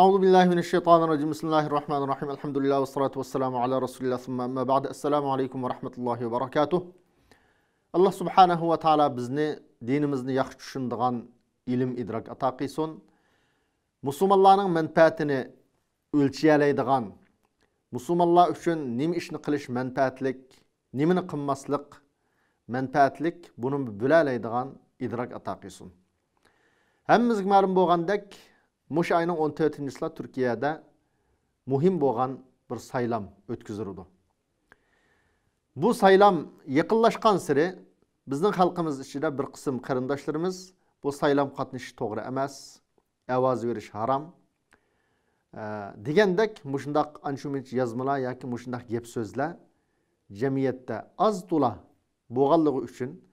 أعوذ بالله من الشيطان الرجيم بسم الله الرحمن الرحيم الحمد لله والصلاة والسلام على رسول الله ثم ما بعد السلام عليكم ورحمة الله وبركاته الله سبحانه وتعالى بزن دين مزن يخشن دغان علم إدراك أتاقيسون مسلم الله الله نغ منفاتن ölçü alaydıgan musulmanlar üçün nim işni qilish menfaatlik nimini qimmaslik menfaatlik buni bilə alaydıgan idrak ataqisun hammizga ma'lum bo'lgandek Muş ayının 14-сыла Türkiye'de muhim boğan bir saylam ötküzürdü. Bu saylam yakınlaşkan siri bizden halkımız içinde bir kısım karındaşlarımız bu saylam katnışı doğru emez, evaz veriş haram. E, ee, digendek muşundak anşuminç yazmalar ya ki muşundak yep sözle cemiyette az dula boğallığı için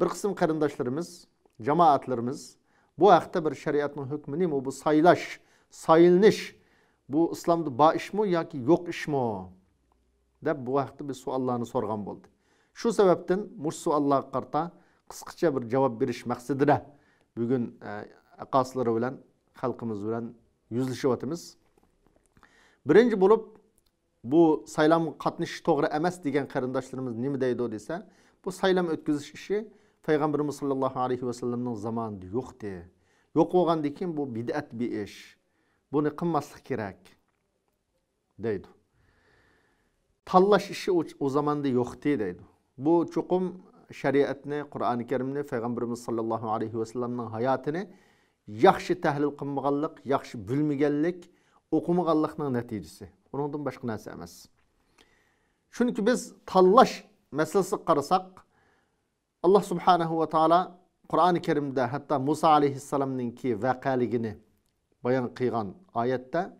bir kısım karındaşlarımız, cemaatlarımız bu haqda bir shariatning hukmi nima bu saylash sayilnish bu islomda bo ishmi yoki yo'q ishmi deb bu haqda biz savollarni so'rgan bo'ldik shu sababdan mush savollarga qarta qisqacha bir javob berish maqsadida bugun e, bilan xalqimiz bilan yuzlashyapmiz birinchi bo'lib bu saylam qatnashish to'g'ri emas degan qarindoshlarimiz nima deydi desa bu saylam o'tkazish ishi payg'ambarimiz sollallohu alayhi vasallamning zamanı yoktu. Yok bo'lgandan keyin bu bidat bi iş, buni qilmaslik kerak deydi tanlash ishi o zamonda yoktu. deydi bu şeriatını, chuqum shariatni qur'oni karimni payg'ambarimiz sollallohu alayhi vasallamning hayotini yaxshi tahlil qilmaganlik yaxshi bilmaganlik o'qimaganlikning natijasi undan boshqa narsa emas chunki biz tallaş masalasiga qarasak Allah subhanahu ve taala Kur'an-ı Kerim'de hatta Musa aleyhisselam'ninki vakaligini bayan kıygan ayette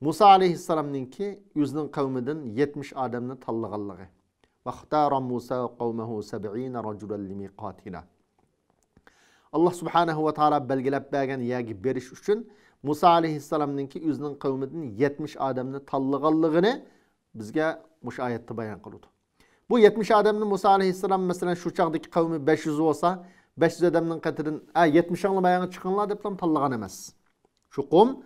Musa aleyhisselam'ninki yüzünün kavmidin 70 adamını tallagallığı. وَاخْتَارَ مُوسَى قَوْمَهُ سَبْعِينَ رَجُلًا لِمِقَاتِنَا Allah subhanahu ve taala belgelep bergen yagi beriş üçün Musa aleyhisselam'ninki yüzünün kavmidin 70 adamını tallagallıgını bizge muş ayette bayan kılıdı. Bu 70 adamın Musa aleyhisselam mesela şu çağdaki kavmi 500 olsa 500 adamın qadrin 70 anlı bayanı çıkınlar deb lan pallagan Şu kum,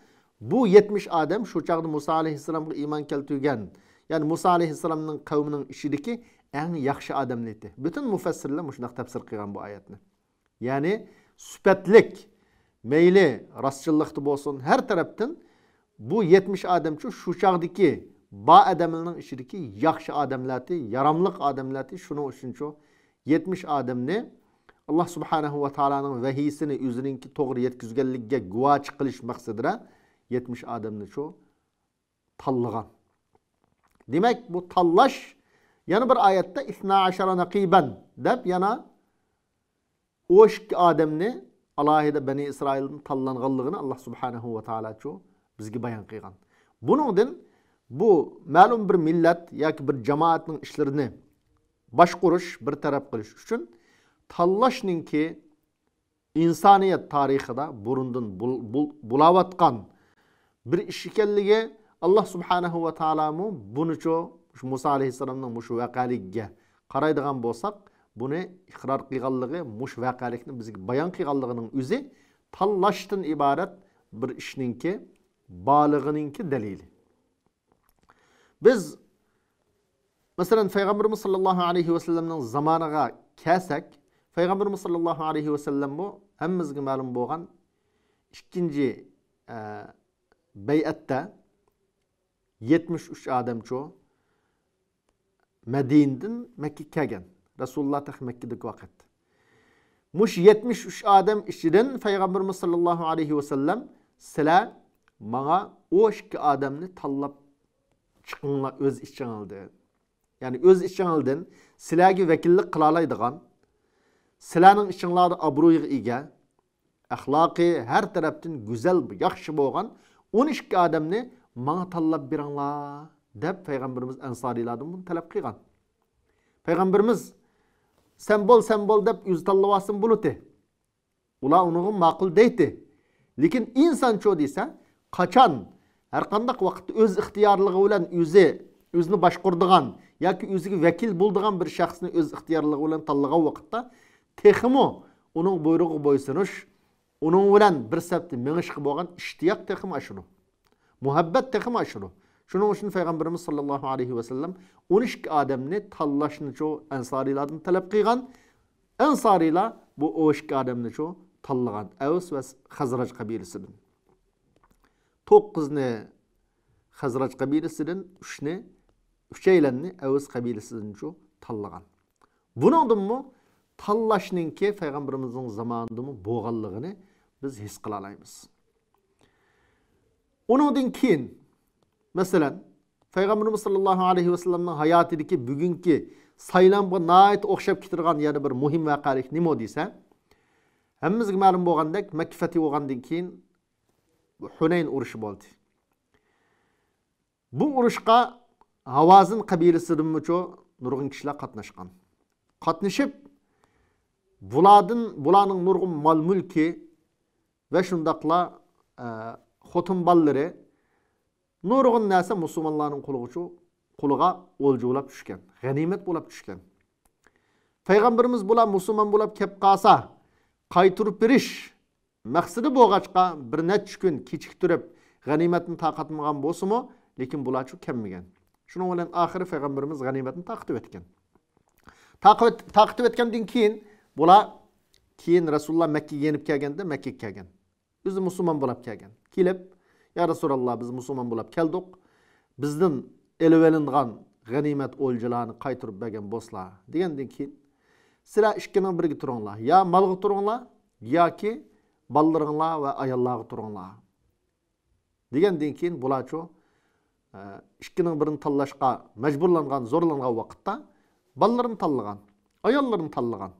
bu 70 adam şu çağda Musa aleyhisselamga iman keltirgen. Yani Musa aleyhisselamning qavmining ichidagi eng yaxshi odamlar edi. Butun mufassirlar mushunday tafsir qilgan bu oyatni. Ya'ni sifatlik meyli rastchillikda bo'lsin, her tarafdan bu 70 adam şu çağdaki. Ba adamının işidiki yaxşı adamlati, yaramlık adamlati şunu üçünço 70 adamni Allah subhanahu va taolaning vahiysini o'zininki to'g'ri yetkazganligiga guvoch çıkılış maqsadida 70 adamni shu tanlagan. demek bu tanlash yana bir oyatda 12 naqiban deb yana o'sh odamni alohida Bani Isroilning tanlanganligini Allah subhanahu va taolo bizga bayon qilgan. Buningdan bu ma'lum bir millet ya yoki bir cemaatin jamoatning ishlarini boshqurish bartaraf qilish uchun tanlashninki insoniyat tarixida burundan bo'layotgan bir ish ekanligi alloh subhanahu va taolomi bunicho muso alayhissalomning mushu vaqaligiga qaraydigan bo'lsak bunu iqror qilganligi mush vaqalikni bizga bayon qilganligining o'zi tanlashdan iborat bir ishninki borlig'ininki dalili biz masalan payg'ambarimiz sollallohu alayhi vasallamning zamoniga kelsak payg'ambarimiz sollallohu alayhi vasallam bu hammamizga ma'lum bo'lgan ikkinchi e, bayatda yetmish uch odamchu madindan makka kelgan rasululloh makkadagi vaqt mush yetmish uch odam ichidan payg'ambarimiz sollallohu alayhi vasallam sizlar manga işki odamni tanlab öz o'z ichingildi ya'ni o'z ichingildin sizlarga vakillik qilolaydigan sizlarning ichinglarni obro'yga ega axloqiy her tarafdan güzel, yaxshi bo'lgan o'n ikki odamni manga tanlab beringlar deb Peygamberimiz ansoriylardan buni talab qilgan payg'ambarimiz sen bo'l sen bo'l deb o'zi tanlayotsin buluti ular unga ma'qul deydi lekin insonchu desa kaçan. Her kandak vakit öz ihtiyarlığı olan yüzü, yüzünü başkurduğun, ya ki özüge vekil bulduğun bir şahsını öz ihtiyarlığı olan tallığa vakitte, tehimu onun buyruğu boysunuş, onun olan bir sebepte meniş gibi olan iştiyak tehimu aşırı. Muhabbet tehimu aşırı. Şunun için Peygamberimiz sallallahu aleyhi ve sellem 12 ademini tallaşını çoğu ensarilerden talep kıygan. Ensariler bu 12 ademini çoğu tallıgan. Evs ve Hazrac kabilesinden ne, ne, to'qqizni hazraj qabilasidan şu, uchaylanni avuz qabilasidan shu tanlagan bunidimi tanlashninki payg'ambarimizning zamonidami bo'lganligini biz his qila olamiz undan keyin masalan payg'ambarimiz sollallohu alayhi vasallamning hayotidagi bugungi saylamga nayt o'xshab ketirgan yana bir muhim voqealik nima desa hammamizga ma'lum bo'lgandek makka fathi bo'lgandan keyin Huneyn urushi bo'ldi bu urushqa havozin qabilasidanmicho nurg'un kishilar qatnashgan qatnashib bulardin bularning nurg'un mol mulki va shundoqla e, xotin bolalari nurg'un narsa musulmonlarning qo'liga qo'liga o'ljuvlab tushgan g'animat bo'lib tushgan payg'ambarimiz bular musulmon bo'lib kelib qolsa qaytirib berish maqsadi bo'lg'achqa bir necha kun kechiktirib g'animatni tarqatmagan bo'lsimi lekin bular shu kelmagan shuning bilan oxiri payg'ambarimiz g'animatni taqitib o'tgan taqitib o'tgandan keyin bular keyin rasululloh makkaga yenib kelganda makkaga kelgan o'zi musulmon bo'lib kelgan kelib ya rasululloh biz musulmon bo'lib keldik bizdan elib olingan g'animat o'ljalarni qaytirib bergan bo'lsizlar degandan sizlar ikkini birga turinglar yo malga turinglar yoki балдарыңла ва аяллағы тұрыңла дегенден кейін бұлачу ішкінің бірін таллашқа мәжбүрланған зорланған уақытта балларын таллаған аялларын таллаған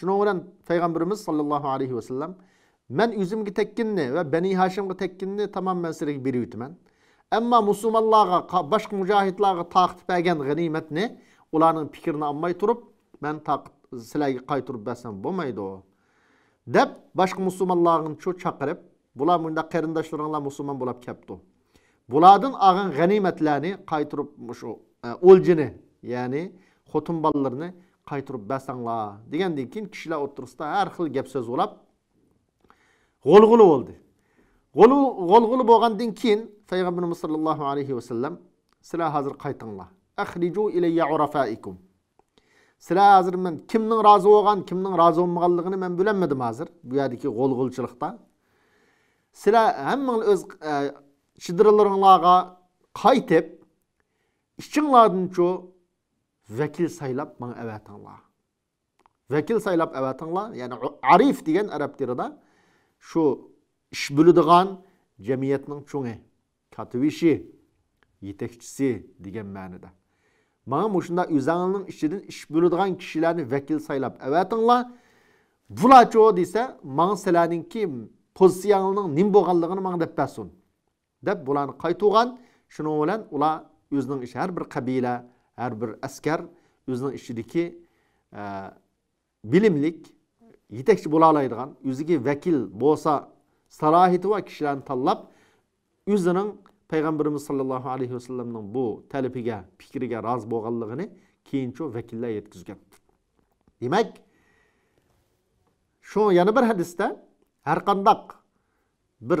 шұның білән пайғамбарымыз саллаллаху алейхи вассалам мен өзімге тәккінні ва бәни хашимге тәккінні тамам мәсірге беріп өтімін әмма мұсылманларға башқа мұжахидларға тақытып әген ғаниметні олардың пікірін алмай тұрып мен сіләге қайтырып бәсем болмайды деп башкы мусулманларынчу чакырып булар мында карындашдарыңлар мусулман булап келипту булардын агын ганиметлерни кайтырып ушу олжини яни хотун балларны кайтырып басаңлар дегенден кийин кишилер отурусда ар хил кеп сөз улап голгулу болду голгулу болгондон кийин пайгамбарыбыз саллаллаху алейхи вассалам силер азыр кайтыңлар ахрижу илейя урафаикум Sıla hazır ben kimden razı olgan, kimden razı olmaganlığını ben bilenmedim hazır. Bu yerdeki gol golçılıkta. Sıla hemen öz e, çıdırlarınlağa kaytep, işçinladın ço vekil saylap bana evet anla. Vekil saylap evet anla. Yani arif diyen Arap dirada şu iş bülüdüğan cemiyetinin çoğu, katı işi, yetekçisi diyen manada. Bana muşunda üzerinin işçinin iş bölüdüğün kişilerini vekil sayılab. Evet anla. Vula çoğu deyse, bana selanin kim pozisyonunun nim boğallığını bana dep Dep bulan kaytuğan, şunu olan ula özünün işi her bir kabile, her bir asker özünün işideki e, bilimlik, yetekçi bula alaydıgan, vekil, bolsa, salahiyeti var kişilerini tallab, özünün Peygamberimiz payg'ambarimiz sollallohu alayhi vasallamning bu talabiga pikirige, rozi bo'lganligini keyincha vekille yetkazgan demak şu yanı bir hadiste her kandak bir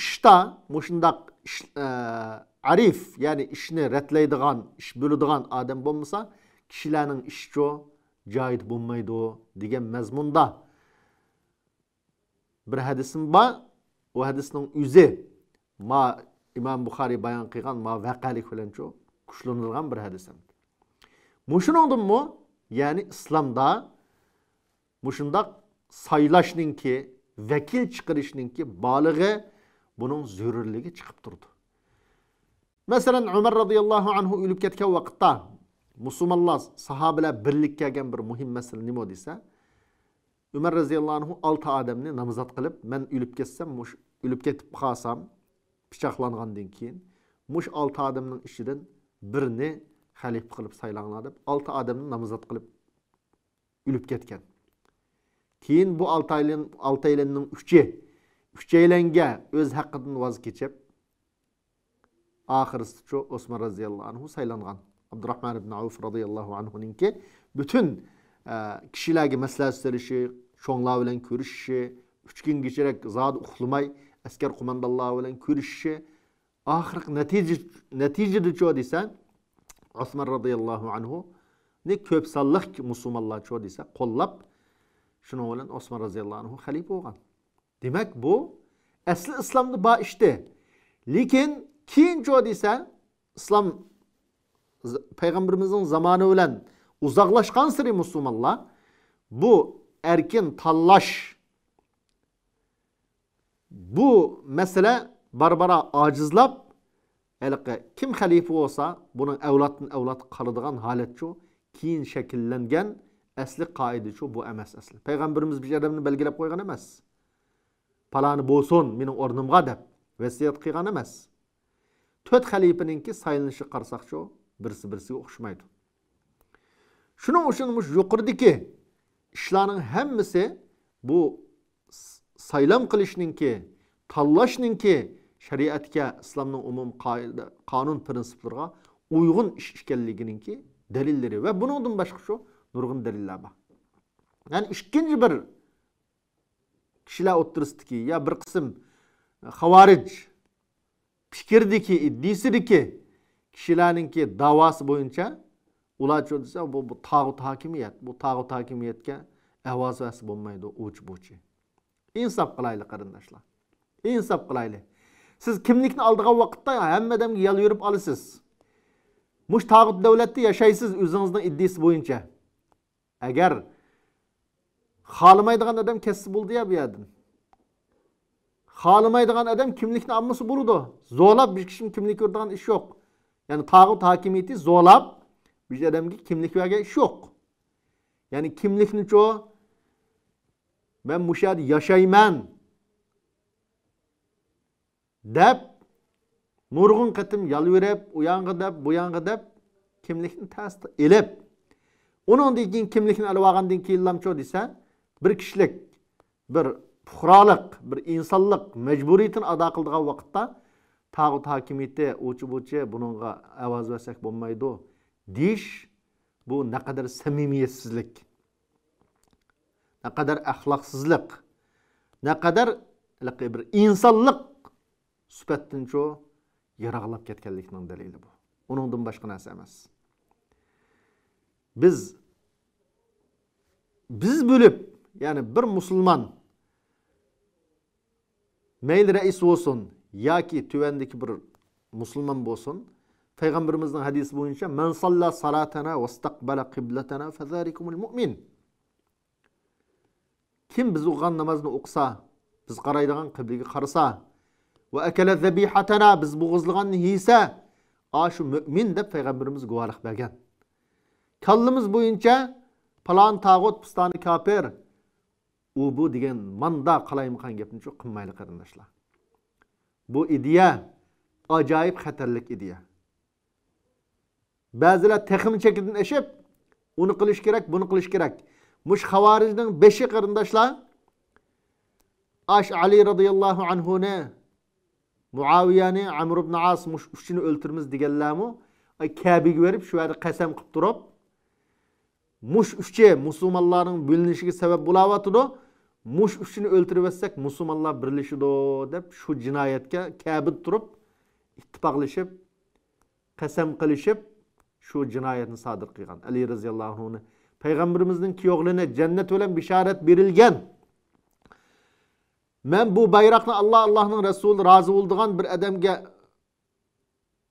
ishda mushundaq ish e, arif ya'ni ishni ratlaydigan ish bo'ladigan odam bo'lmasa kishilarning ishi joyida bo'lmaydi degan mezmunda, bir hadisim bor u hadisning yüzü, ma İmam Bukhari buxoriy bayon qilgan mavaqalik bilan shu kuchlanilgan bir hadis mu? ya'ni İslam'da islomda ki saylashningki vakil chiqarishningki bolig'i buning zarurligi chiqib turdi masalan umar roziyallohu anhu o'lib ketgan vaqtda musulmonlar sahobalar birlikka kelgan bir muhim masala nima desa umar roziyallohu anhu olti odamni namazat kılıp ben o'lib ketsem, o'lib ketib qolsam pichoqlangandan keyin mush olti odamning ichidan birini xalif qilib saylangan deb olti odamni nomzod qilib o'lib ketgan keyin bu oltaylinning uchi uchaylenga o'z öz voz vazgeçip, oxirisi shu osmon roziyallohu anhu saylangan abdurahmon ibn avf bütün anhuninki butun kishilarga maslahat so'rashi ölen bilan üç gün geçerek zat uxlamay asker kumandanlığı bilen kürüşü ahirik netice, neticede çoğu desen Osman radıyallahu anhu ne köpsallık musulmanlığı çoğu dese kollap şunu bilen Osman radıyallahu anhu halife olgan. Demek bu asli İslam'da ba işte. Lekin keyin çoğu desen İslam Peygamberimizin zamanı bilen uzaklaşkan sıri musulmanlar bu erkin tallaş bu mesele barbara Acizlap acizlab әліқі кім халифа болса бұның әулатын әулат қалыдыған халет шу кейін шәкілленген әслі қаиде шу бұл емес әслі пайғамбарымыз бір жерде белгілеп қойған емес palani bo'lsin mening o'rnimga deb vasiyat qilgan emas to'rt xalifaninki karsak qarasaqchu birsi birsiga o'xshamaydi shuning uchun yuqoridagi ishlarning hammasi bu saylam qilishninki tanlashningki shariatga İslam'ın umum kanun prinsiplariga uyg'un ish ekanligininki dalillari va buningdan boshqa shu nurg'un dalillar bor ya'ni ikkinchi bir kishilar ki ya bir qism xavorij fikrdiki iddisidiki kishilarninki davosi bo'yicha ular uchun desa bu, bu tog'ut hokimiyat bu tog'ut hokimiyatga avaz bo'lmaydi uç buchi insof qilaylik qarindoshlar insof qilaylik siz kimlikni oldigan vaqtda hamma odamga yaluyurib olasiz mush tog'ut davlatda yashaysiz o'zingizni iddiasi bo'yicha agar xohlamaydigan adam kesib bo'ldi ya bu yerdan xohlamaydigan odam kimlikni olmasa bo'ladi zo'rlab bir kishini kimlik berdigan iş yok. ya'ni tog'ut hakimiyeti zo'rlab bir odamga kimlik bergan iş yok. ya'ni kimlikni cho ben müşad yaşayman dep nurg'un qitim yolverib u yog'i deb bu yog'i deb kimlikni tasdiq ilib undan keyin kimlikni olib olgandan keyin lamcho desa bir kishilik bir fuqrolik bir insonlik majburiyatini ado qildigan vaqtda tog'ut hokimiyati uchi buchi bunga avaz bersak bo'lmaydi deyish bu naqadar samimiyetsizlik ne kadar ahlaksızlık, ne kadar bir insanlık süpettin çoğu yarağlap ketkenlikinin delili bu. Onundan başka nesi emez. Biz, biz bölüp, yani bir Müslüman, meyli reis olsun, ya ki tüvendeki bir Müslüman olsun, Peygamberimizin hadisi boyunca, men salla salatena, ve istakbala qibletana fezarikumul mu'min kim biz o'qigan namozni o'qisa biz qaraydigan qibliga qarasa ve akala zabihatana biz bo'g'izlaganni yeysa a mümin de deb payg'ambarimiz guvohlik Kallımız kallimiz bo'yicha palon tag'ut pistoni kafir u bu manda qalaymaqan gapni shu qilmayli qarindoshlar bu ideya acayip xatarlik ideya ba'zilar texim chekidan eşip, onu qilish kerak buni qilish kerak Muş havaricinin beşi karındaşlar. Aş Ali radıyallahu anhu ne? Muaviyani Amr ibn As muş üçünü öldürmüz digellemu. Ay Kabe'yi verip şu yerde kesem qilib turib muş üçe musulmanların bölünüşüge sebep bulavatıdı. Muş üçünü öldürüvetsek musulmanlar birleşidi deb şu cinayetke Kabe turup ittifaqlashib kesem kılışıp, şu jinoyatni sodir qilgan ali roziyallohu anhuni Peygamberimizin ki yoğlene cennet ölen işaret birilgen. Men bu bayraqni Allah Allah'ın Resul razı olduğun bir adamga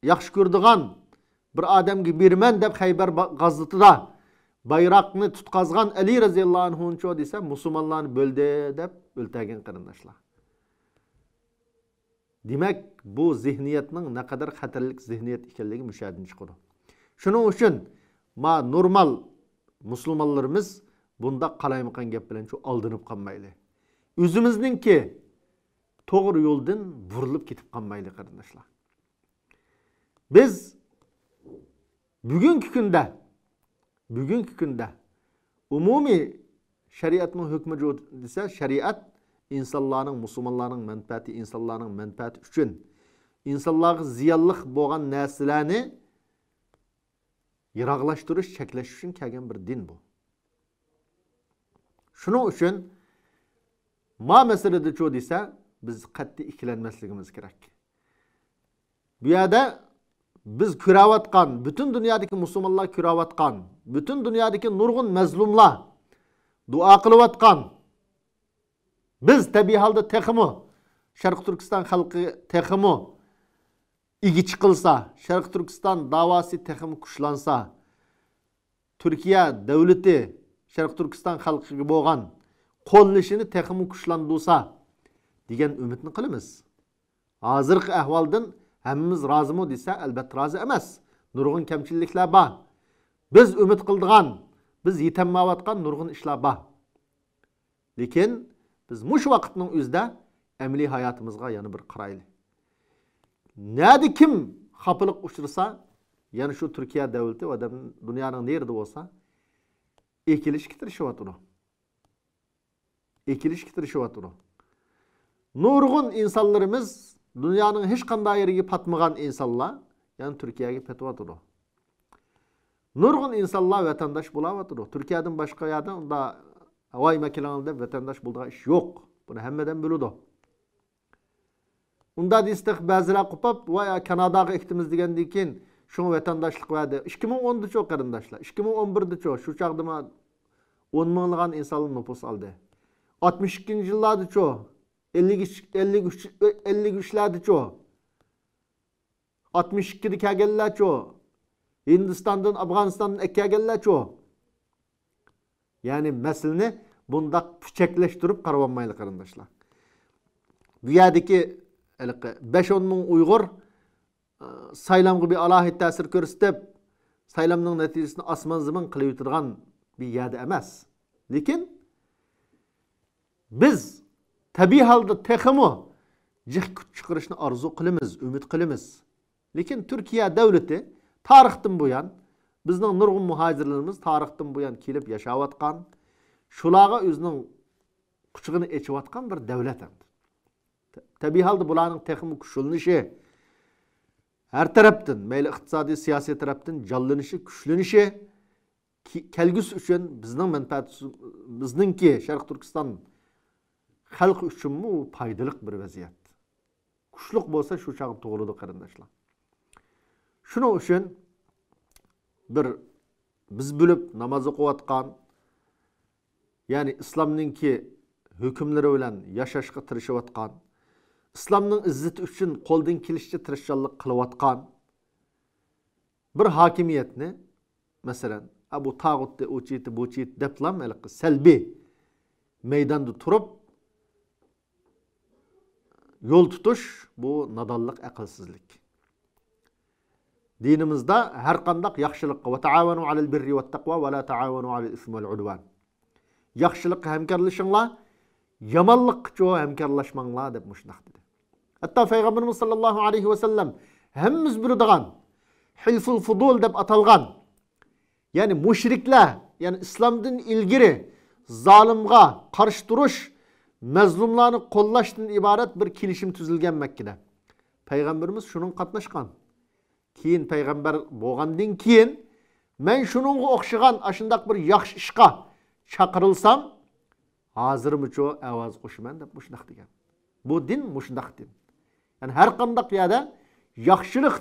yaxshi ko'rdigan bir adamga berman deb Hayber gazitida bayraqni tutqazgan Ali radhiyallohu anhu cho Müslümanların musulmonlarni de deb o'ltagan qarindoshlar. Demak, bu zihniyatning naqadar xatarlik zihniyat ekanligi mushahadan chiqadi. Shuning uchun ma normal musulmonlarimiz bunda qalaymiqan gap bilan shu aldanib qolmayli o'zimizningki to'g'ri yo'ldan burilib ketib qolmayli qarindoshlar biz bugungi kunda bugungi kunda umumiy shariatni hukmi desa shariat insonlarning musulmonlarning manfaati insonlarning manfaati uchun insonlarga ziyonli bo'lgan narsalarni yiroqlashtirish cheklash uchun kelgan bir din bu shuning uchun ma masalada masaladachu desa biz qat'iy ikkilanmasligimiz kerak bu yerda biz ko'rayotgan butun dunyodagi musulmonlar ko'rayotgan butun dunyodagi nurg'un mazlumlar duo qilayotgan biz tabiiy holda texmi sharq turkiston xalqi texmi иги chiqilsa sharq turkiston davosi texim kuchlansa turkiya davlati sharq turkiston xalqiga bo'lgan тәхім texim деген degan umidni qilamiz hozirgi ahvoldan hammamiz rozimi desa albatta rozi emas nurg'un kamchiliklar bor biz umid qildigan biz yetanmayotgan nurg'un ishlar bor lekin biz mush vaqtning o'zida amaliy hayotimizga yana bir qaraylik Nerede kim hapılık uçursa yani şu Türkiye devleti ve dünyanın nerede olsa ikilişkidir şu vatunu. İkilişkidir şu vatunu. Nurgun insanlarımız dünyanın hiç kanday yeri patmagan insanlar yani Türkiye'ye petvatunu. Nurgun insanlar vatandaş bulavatunu. Türkiye'den başka yerden da havai mekilanında vatandaş bulduğu iş yok. Bunu hemmeden bölüdü. Onda distik bazılar kopıp ve Kanadağa ektimiz degen dikin şu vatandaşlık verdi. 2010'da çok karındaşlar. 2011'de çok. Şu çağda 10 milyon insanın nüfus aldı. 62. yıllarda çok. 53 53 53'lerde çok. 62'de kageller çok. Hindistan'dan, Afganistan'dan ekkageller çok. Yani meselini bunda püçekleştirip karavanmaylı karındaşlar. Dünyadaki 5-10 мың ұйғыр сайламғы бі алахи тәсір көрсетіп сайламның нәтижесін асман зымын қылып отырған бі яды емес lekin біз tabiiy holda texmi jiq kuch chiqarishni orzu qilamiz umid qilamiz lekin turkiya davlati tarixdan buyon bizning nurg'un muhojirlarimiz tarixdan buyon kelib yashayotgan shularga o'zining quchig'ini echayotgan bir davlat endi tabiiy halda bularning texmi kuchlanishi har tarafdan mayli iqtisodiy siyosiy tarafdan jonlanishi kelgüs üçün bizden bizning bizden ki sharq turkiston halk üçün u foydali bir vaziyat kuşluk bo'lsa şu chog'i tug'iladi qarindoshlar shuning üçün bir biz bilib namoz o'qiyotgan ya'ni islomninki hukmlari bilan yashashga tirishayotgan islomning izzati uchun qo'ldan kelishicha tirishchonlik qilayotgan bir hakimiyet ne, masalan Abu Tağut de cheti bu chet deblam salbiy maydonda turib yo'l tutuş bu nodonlik akılsızlık. Dinimizde her qandaq yaxshilikqa va taavanu alal birri ve taqvo ve la taavanu alal ism val udvan yaxshilikqa hamkorlashinglar yomonlikqa hamkorlashmanglar deb mushnaq Hatta Peygamberimiz sallallahu aleyhi ve sellem hemmimiz biladigan hilful fudul deb atalgan ya'ni mushriklar ya'ni islomdan ilgiri, zalimga karşı duruş, mazlumlarni qo'llashdan ibaret bir kelishim Mekke'de. Peygamberimiz şunun shuning qatnashgan keyin payg'ambar bo'lgandan keyin men shuningga okşıgan, aşındak bir yakışka ishga hazır hozirmicho ovoz qo'shiman deb mushundoq degan bu din mushundoq din yani her kandak yerde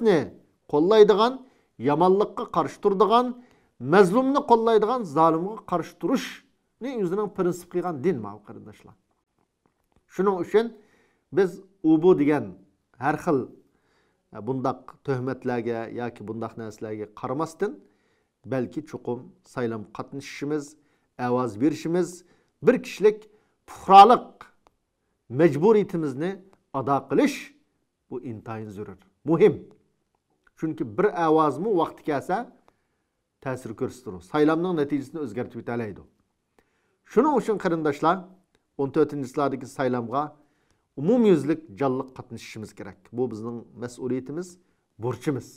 ne kollaydıgan, yamallıkı karıştırdıgan, mezlumunu kollaydıgan, zalimini karıştırış ne yüzünden prensip kıygan din mavi kardeşler. Şunun için biz ubu diyen her hıl e, bundak töhmetlerge ya ki bundak neslerge karamasdın. Belki çokum saylam katnışımız, evaz birişimiz, bir kişilik puhralık mecburiyetimizni ada kılış bu intayin zurur. Muhim. Çünkü bir avaz avozmi vaqti kelsa ta'sir ko'rsatadi. Saylamning natijasini o'zgartirib yetalaydi. Shuning uchun qarindoshlar 14 siladagi saylamga umumyuzlik jonliq qatnashishimiz gerek. Bu bizning mesuliyetimiz, borçumuz.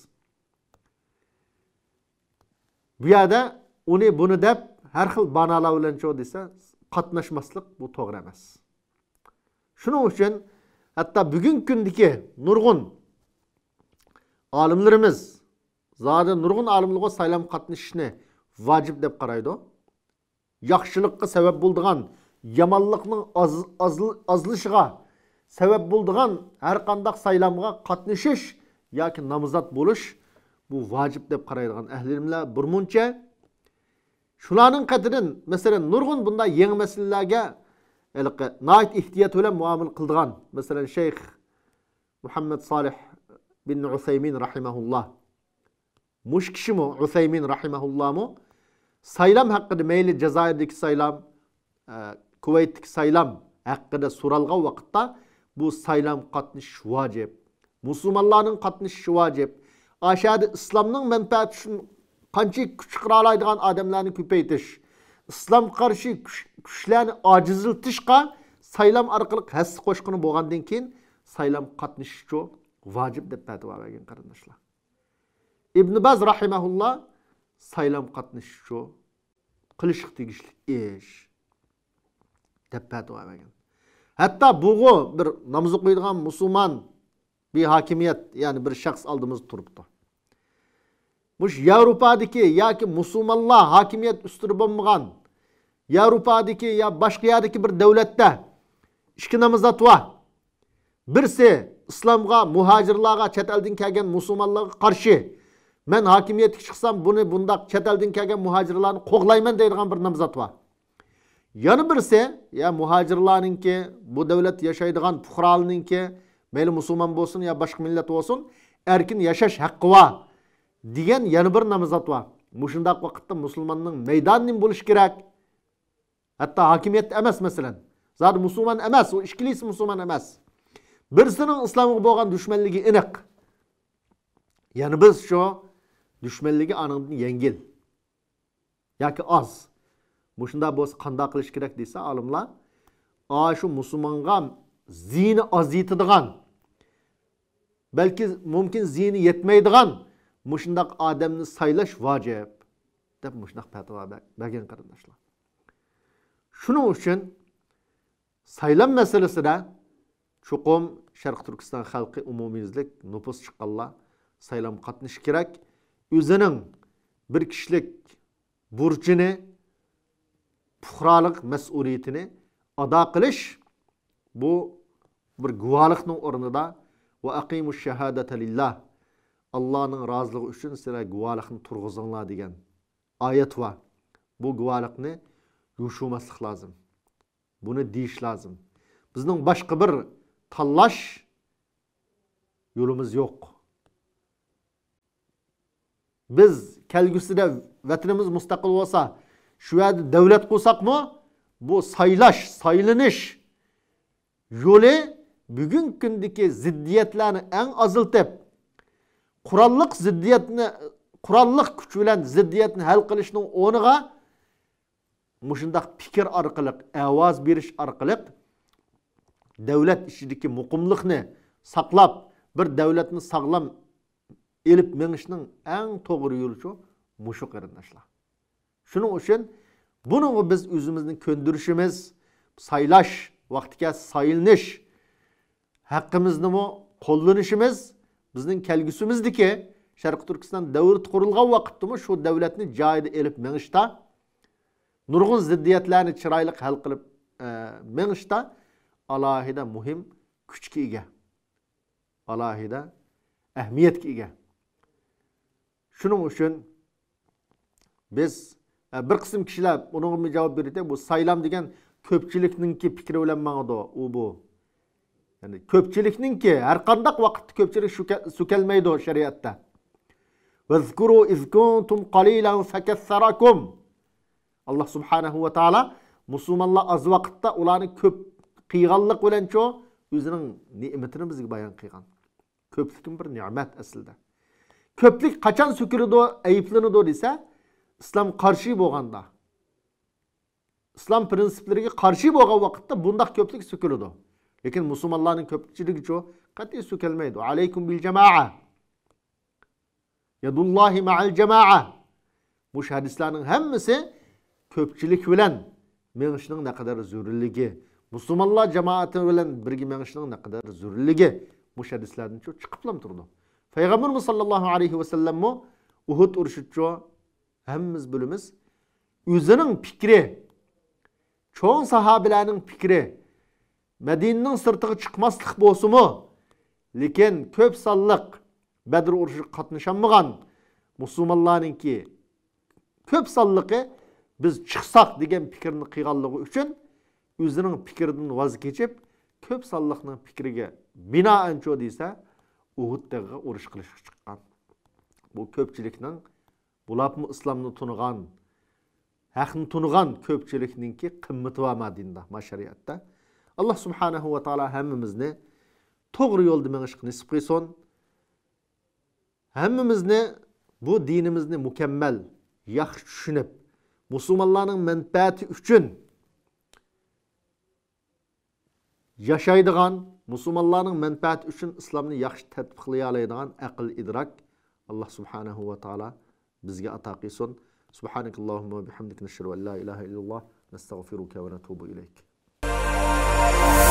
Bu yerda uni buni deb har xil banolar bilan desa qatnashmaslik bu to'g'ri emas. Shuning uchun Hatta bugün kündeki nurgun alimlerimiz zaten nurgun alimliğe saylam katnışını vacip deb karaydı. Yakşılıkka sebep bulduğun, yamallıkının az, az, azlışıga sebep bulduğun her kandak saylamga katnışış ya ki namızat buluş bu vacip deb karaydıgan ehlimle burmunca şulanın kadirin mesela nurgun bunda yeni meselelerge haligi nayt ehtiyot bilan muomil qildigan masalan shayx muhammad solih bin usaymin rahimaulloh mush kishimi rahimahullah mu. saylam haqida mayli Cezayir'deki saylam e, kuvaytdagi saylam haqida so'ralgan vaqtda bu saylam katniş vojib Müslümanların katniş vojib ashadi İslam'ın manfaati uchun qanchalik kuch qila oladigan odamlarni ko'paytirish islom qarshi kuchlarni ojiziltishga saylam arkalık hassa koşkunu bo'lgandan keyin saylam qatnashishi vojib deb fatvo bergan qarindoshlar ibn baz rahimaulloh saylam qatnashishi qilishga tegishli ish de fatvo bergan hatta bug'u bir namoz o'qiydigan bir hakimiyet ya'ni bir shaxs oldimizda turibdi mush yevropadagi yoki musulmonlar hakimiyet usturi bo'lmagan Yevropadaki ya başka yerdeki bir devlette ikki namozatva birsi islomga muhojirlarga chet eldan kelgan musulmonlarga qarshi man hokimiyatga chiqsam bunu bundak chet eldan kelgan muhojirlarni qo'g'layman deydigan bir namzatva Yanı birsi ya ki bu devlet davlat yashaydigan ki, mayli Müslüman bo'lsin ya başka millet olsun, erkin yashash hakkı var. Diyen yanı bir namzatva mushundoq vaqtda musulmonning maydonni bo'lishi kerak Hatta hakimiyet emas meselen. Zat musulman emas, u ishkilisi musulman emas. Birisinin islomga bo'lgan dushmanligi inek. Ya'ni biz şu dushmanligi aniqni yengil yoki oz. Bu shunda bo'lsa değilse alımla. kerak desa, olimlar a shu musulmonga Belki mümkün balki mumkin zini yetmaydigan mushundaq odamni saylash Tabi deb mushundaq fatvo bergan qarindoshlar shuning uchun saylam masalasida chuqum sharq turkiston halkı umumiyizlik nupus chiqqanlar saylam qatnashishi kerak o'zining bir kishilik burchini puhroliq mas'uliyatini ado qilish bu bir guvohlikni o'rnida va aqimu shahadata lillah allohning roziligi için size guvohlikni turg'izinglar degan ayet var bu guvohlikni yuşumaslık lazım. Bunu deyiş lazım. Bizden başka bir tallaş yolumuz yok. Biz de vatanimiz müstakil olsa, şu yerde devlet kursak mı? Bu saylaş, saylanış yolu bugün gündeki ziddiyetlerini en azıltıp, kurallık ziddiyetini, kurallık küçülen ziddiyetini hal kılışının onuğa мышындақ пикер арқылық, әуаз беріш арқылық, дәулет ішідікі мұқымлықны сақлап, бір дәулетні сағлам еліп меңішінің әң тоғыр елші мұшы қырындашла. Шының үшін, бұның біз өзіміздің көндірішіміз, сайлаш, вақтыке сайылныш, hakkımızını mı kullanışımız bizden kelgüsümüzdeki Şarkı Türkistan devlet kurulgan vakitte mi şu devletini cahide elip menişte nurg'un ziddiyatlarni chiroyli hal qilib e, alohida muhim kuchga ega alohida ahamiyatga ega shuning uchun biz e, bir qism kishilar bunga javob berdik bu saylam degan ko'pchilikninki fikri bilan manado u bu ya'ni ko'pchilikninki har qandaq vaqtda ko'pchilik so'kalmaydi shariatda vazkuru iz qalilan fakasarakum Allah subhanahu va Taala, musulmonlar az vakitte ulanı köp, qiyganlik olan cho o'zining ne'matini bizga bayon qilgan ko'plik bir ne'mat aslida ko'plik qachon so'kiradi ayiblanadi desa islom qarshi bo'lganda islom prinsiplariga qarshi bo'lgan vaqtda bundoq ko'plik so'kiladi lekin musulmonlarning ko'pchiligi cho qat'iy so'kalmaydi alaykum bil jamaa yadullohi maal jamaa bu hadislarning hammasi көпчілік білән меңішінің нәқадар зүрілігі мұсылманлар жамааты білән бірге меңішінің нәқадар зүрілігі бұл хадислердің чо чықыплам тұрды пайғамбарымыз саллаллаху алейхи уассалам мо ухуд урушычо һәмміз біліміз өзінің пікірі чоң сахабилердің пікірі мәдиннің сыртығы шықмаслық болсы мо lekin ko'p sonliq badr urushiga qatnashaolmagan musulmonlarninki ko'p sonliqi biz chiqsaq degan fikrni qilganligi uchun o'zining fikridan voz kechib ko'p sonliqni fikriga ancho shu desa uhuddagi urush qilishga chiqqan bu ko'pchilikning bulabmi islomni tunigan haqni tunigan ko'pchilikninki qimmati va dinda ma shariatda alloh subhanahu va taolo hammamizni to'g'ri yo'lda minishni nisib qilsin hammamizni bu dinimizni mukammal yaxshi tushunib musulmonlarning manfaati uchun yashaydigan musulmonlarning manfaati uchun islomni yaxshi tadbiqlay oladigan aql idrok alloh subhanahu va taolo bizga ato qilsin subhanakallohumma bihamdik nashhadu an la ilaha illalloh nastag'firuka va natubu ilayk